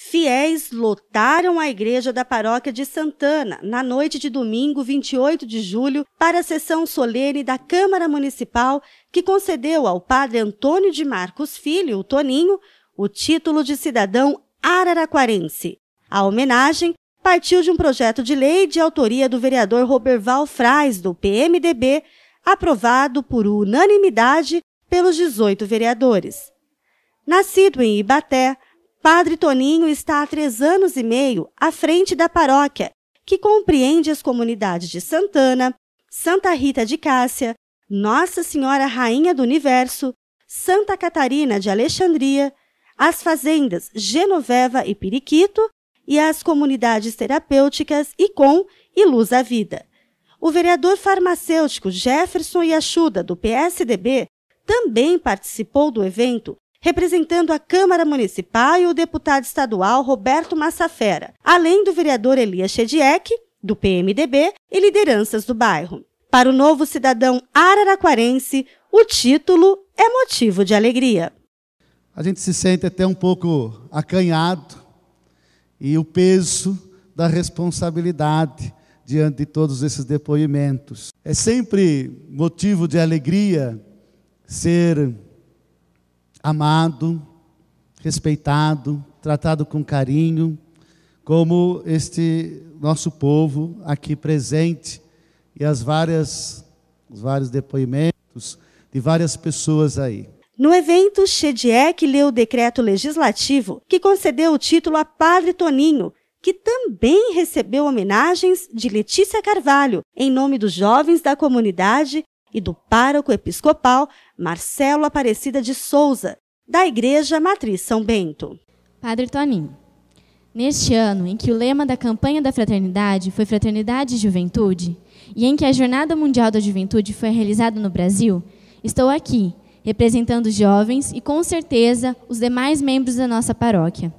Fiéis lotaram a igreja da paróquia de Santana na noite de domingo 28 de julho para a sessão solene da Câmara Municipal que concedeu ao padre Antônio de Marcos Filho, o Toninho, o título de cidadão araraquarense. A homenagem partiu de um projeto de lei de autoria do vereador Roberval Fraz, do PMDB, aprovado por unanimidade pelos 18 vereadores. Nascido em Ibaté, Padre Toninho está há três anos e meio à frente da paróquia, que compreende as comunidades de Santana, Santa Rita de Cássia, Nossa Senhora Rainha do Universo, Santa Catarina de Alexandria, as fazendas Genoveva e Periquito e as comunidades terapêuticas ICOM e Luz à Vida. O vereador farmacêutico Jefferson Iachuda, do PSDB, também participou do evento Representando a Câmara Municipal e o deputado estadual Roberto Massafera, além do vereador Elias Chediek, do PMDB, e lideranças do bairro. Para o novo cidadão araraquarense, o título é motivo de alegria. A gente se sente até um pouco acanhado e o peso da responsabilidade diante de todos esses depoimentos. É sempre motivo de alegria ser amado, respeitado, tratado com carinho, como este nosso povo aqui presente e as várias os vários depoimentos de várias pessoas aí. No evento, Chediek leu o decreto legislativo que concedeu o título a Padre Toninho, que também recebeu homenagens de Letícia Carvalho, em nome dos jovens da comunidade e do pároco episcopal Marcelo Aparecida de Souza, da Igreja Matriz São Bento. Padre Toninho, neste ano em que o lema da campanha da fraternidade foi Fraternidade e Juventude, e em que a Jornada Mundial da Juventude foi realizada no Brasil, estou aqui, representando os jovens e, com certeza, os demais membros da nossa paróquia.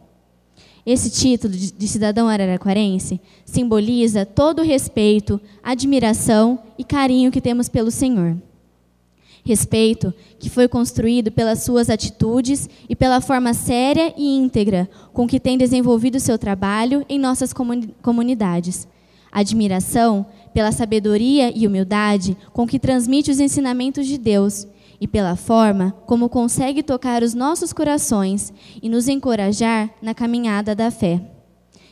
Esse título de cidadão araraquarense simboliza todo o respeito, admiração e carinho que temos pelo Senhor. Respeito que foi construído pelas suas atitudes e pela forma séria e íntegra com que tem desenvolvido seu trabalho em nossas comunidades. Admiração pela sabedoria e humildade com que transmite os ensinamentos de Deus e pela forma como consegue tocar os nossos corações e nos encorajar na caminhada da fé.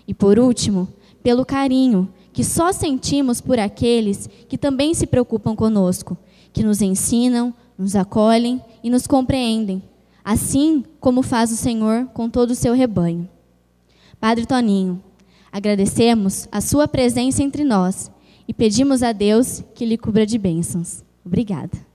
E por último, pelo carinho que só sentimos por aqueles que também se preocupam conosco, que nos ensinam, nos acolhem e nos compreendem, assim como faz o Senhor com todo o seu rebanho. Padre Toninho, agradecemos a sua presença entre nós e pedimos a Deus que lhe cubra de bênçãos. Obrigada.